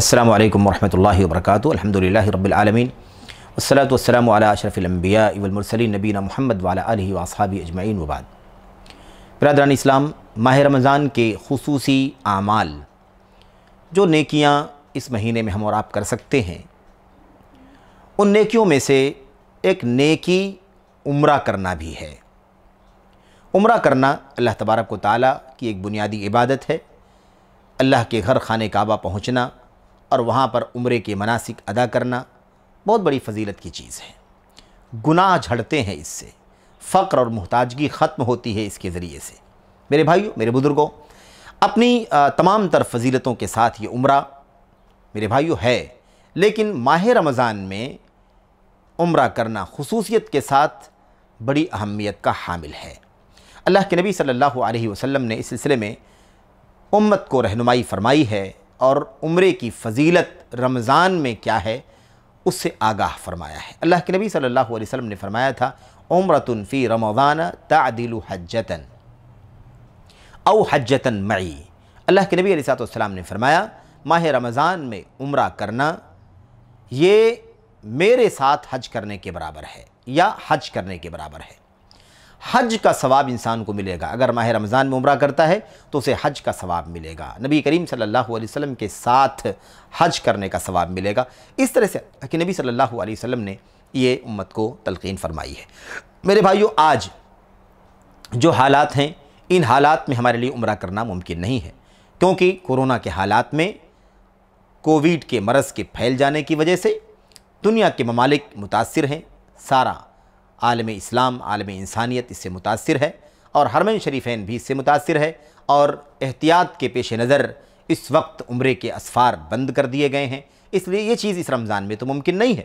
السلام علیکم ورحمۃ اللہ وبرکاتہ الحمد للہ رب العالمین والصلاة والسلام علی اشرف الانبیاء والمرسلین نبینا محمد وعلی آلہ وصحاب اجمعین وبعد برادران اسلام ماہ رمضان کے خصوصی اعمال جو نیکیاں اس مہینے میں ہم اور آپ کر سکتے ہیں ان نیکیوں میں سے ایک نیکی عمرہ کرنا بھی ہے عمرہ کرنا اللہ تبارک و تعالیٰ کی ایک بنیادی عبادت ہے اللہ کے گھر خانہ کعبہ پہنچنا اور وہاں پر عمرے کے مناسق ادا کرنا بہت بڑی فضیلت کی چیز ہے گناہ جھڑتے ہیں اس سے فقر اور محتاجگی ختم ہوتی ہے اس کے ذریعے سے میرے بھائیو میرے بزرگوں اپنی تمام تر فضیلتوں کے ساتھ یہ عمرہ میرے بھائیوں ہے لیکن ماہ رمضان میں عمرہ کرنا خصوصیت کے ساتھ بڑی اہمیت کا حامل ہے اللہ کے نبی صلی اللہ علیہ وسلم نے اس سلسلے میں امت کو رہنمائی فرمائی ہے اور عمرے کی فضیلت رمضان میں کیا ہے اس سے آگاہ فرمایا ہے اللہ کے نبی صلی اللہ علیہ وسلم نے فرمایا تھا عمرتن فی رمضان تعدل حجتن او حجتن معی اللہ کے نبی علیہ السلام نے فرمایا ماہ رمضان میں عمرہ کرنا یہ میرے ساتھ حج کرنے کے برابر ہے یا حج کرنے کے برابر ہے حج کا ثواب انسان کو ملے گا اگر ماہ رمضان میں عمرہ کرتا ہے تو اسے حج کا ثواب ملے گا نبی کریم صلی اللہ علیہ وسلم کے ساتھ حج کرنے کا ثواب ملے گا اس طرح سے کہ نبی صلی اللہ علیہ وسلم نے یہ امت کو تلقین فرمائی ہے میرے بھائیو آج جو حالات ہیں ان حالات میں ہمارے لیے عمرہ کرنا ممکن نہیں ہے کیونکہ کورونا کے حالات میں کووڈ کے مرض کے پھیل جانے کی وجہ سے دنیا کے ممالک متاثر ہیں سارا عالم اسلام عالم انسانیت اس سے متاثر ہے اور حرمین شریفین بھی اس سے متاثر ہے اور احتیاط کے پیش نظر اس وقت عمرے کے اسفار بند کر دیے گئے ہیں اس لیے یہ چیز اس رمضان میں تو ممکن نہیں ہے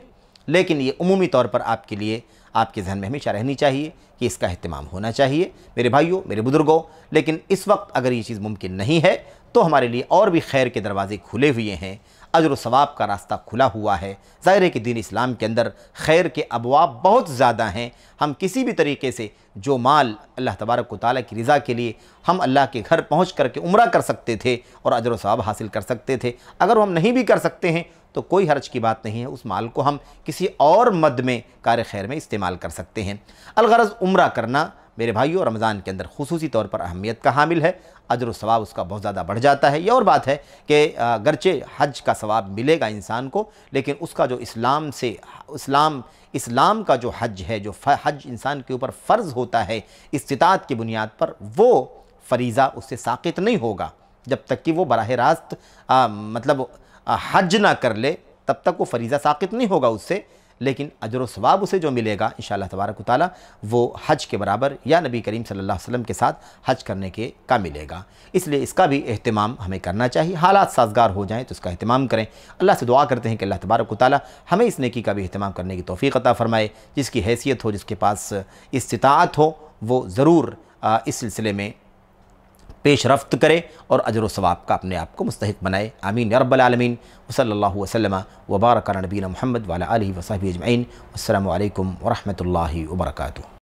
لیکن یہ عمومی طور پر آپ کے لیے آپ کے ذہن میں ہمیشہ رہنی چاہیے کہ اس کا اہتمام ہونا چاہیے میرے بھائیوں میرے بزرگوں لیکن اس وقت اگر یہ چیز ممکن نہیں ہے تو ہمارے لیے اور بھی خیر کے دروازے کھلے ہوئے ہیں عجر و ثواب کا راستہ کھلا ہوا ہے ظاہر ہے کہ دین اسلام کے اندر خیر کے ابواب بہت زیادہ ہیں ہم کسی بھی طریقے سے جو مال اللہ تبارک و تعالیٰ کی رضا کے لیے ہم اللہ کے گھر پہنچ کر کے عمرہ کر سکتے تھے اور اجر و ثواب حاصل کر سکتے تھے اگر ہم نہیں بھی کر سکتے ہیں تو کوئی حرج کی بات نہیں ہے اس مال کو ہم کسی اور مد میں کار خیر میں استعمال کر سکتے ہیں الغرض عمرہ کرنا میرے بھائیو رمضان کے اندر خصوصی طور پر اہمیت کا حامل ہے اجر و ثواب اس کا بہت زیادہ بڑھ جاتا ہے یہ اور بات ہے کہ گرچہ حج کا ثواب ملے گا انسان کو لیکن اس کا جو اسلام سے اسلام اسلام کا جو حج ہے جو حج انسان کے اوپر فرض ہوتا ہے استطاعت کی بنیاد پر وہ فریضہ اس سے ساقط نہیں ہوگا جب تک کہ وہ براہ راست مطلب حج نہ کر لے تب تک وہ فریضہ ساقط نہیں ہوگا اس سے لیکن اجر و ثواب اسے جو ملے گا انشاءاللہ تبارک و تعالی وہ حج کے برابر یا نبی کریم صلی اللہ علیہ وسلم کے ساتھ حج کرنے کے کا ملے گا اس لیے اس کا بھی اہتمام ہمیں کرنا چاہیے حالات سازگار ہو جائیں تو اس کا اہتمام کریں اللہ سے دعا کرتے ہیں کہ اللہ تبارک و تعالی ہمیں اس نیکی کا بھی اہتمام کرنے کی توفیق عطا فرمائے جس کی حیثیت ہو جس کے پاس استطاعت ہو وہ ضرور اس سلسلے میں پیش رفت کرے اور اجر و ثواب کا اپنے آپ کو مستحق بنائے آمین رب العالمین وصل صلی اللہ وسلم وبارک نبینا محمد وصحبہ اجمعین والسلام علیکم ورحمۃ اللہ وبرکاتہ